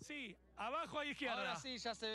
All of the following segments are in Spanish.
Sí, abajo izquierda.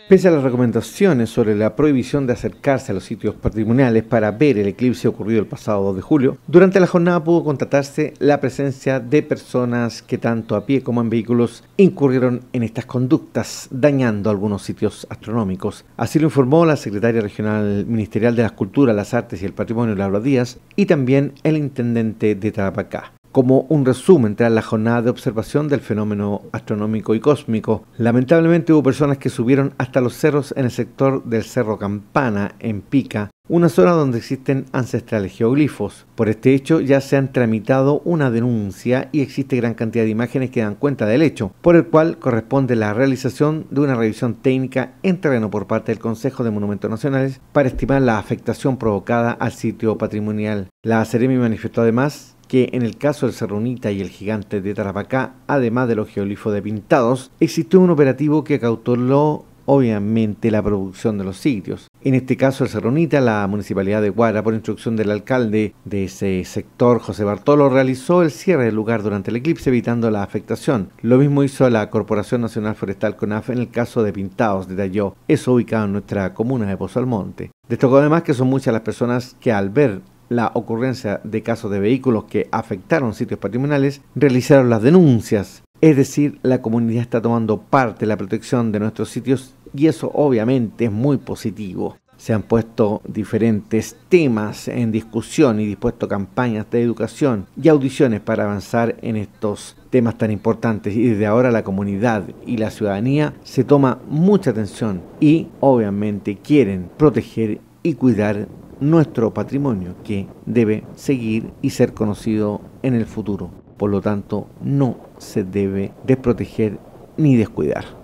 Pese a las recomendaciones sobre la prohibición de acercarse a los sitios patrimoniales para ver el eclipse ocurrido el pasado 2 de julio, durante la jornada pudo constatarse la presencia de personas que tanto a pie como en vehículos incurrieron en estas conductas, dañando algunos sitios astronómicos. Así lo informó la secretaria regional ministerial de las Culturas, las Artes y el Patrimonio, Laura Díaz, y también el intendente de Tarapacá como un resumen tras la jornada de observación del fenómeno astronómico y cósmico. Lamentablemente hubo personas que subieron hasta los cerros en el sector del Cerro Campana, en Pica, una zona donde existen ancestrales geoglifos. Por este hecho ya se han tramitado una denuncia y existe gran cantidad de imágenes que dan cuenta del hecho, por el cual corresponde la realización de una revisión técnica en terreno por parte del Consejo de Monumentos Nacionales para estimar la afectación provocada al sitio patrimonial. La Ceremi manifestó además que en el caso del Serronita y el Gigante de Tarapacá, además de los geolifos de Pintados, existió un operativo que cauteló obviamente la producción de los sitios. En este caso, el Serronita, la municipalidad de Guara, por instrucción del alcalde de ese sector, José Bartolo, realizó el cierre del lugar durante el eclipse, evitando la afectación. Lo mismo hizo la Corporación Nacional Forestal CONAF en el caso de Pintados, detalló, eso ubicado en nuestra comuna de Pozo Almonte. Destacó además que son muchas las personas que al ver la ocurrencia de casos de vehículos que afectaron sitios patrimoniales, realizaron las denuncias. Es decir, la comunidad está tomando parte de la protección de nuestros sitios y eso obviamente es muy positivo. Se han puesto diferentes temas en discusión y dispuesto campañas de educación y audiciones para avanzar en estos temas tan importantes y desde ahora la comunidad y la ciudadanía se toma mucha atención y obviamente quieren proteger y cuidar nuestro patrimonio que debe seguir y ser conocido en el futuro. Por lo tanto, no se debe desproteger ni descuidar.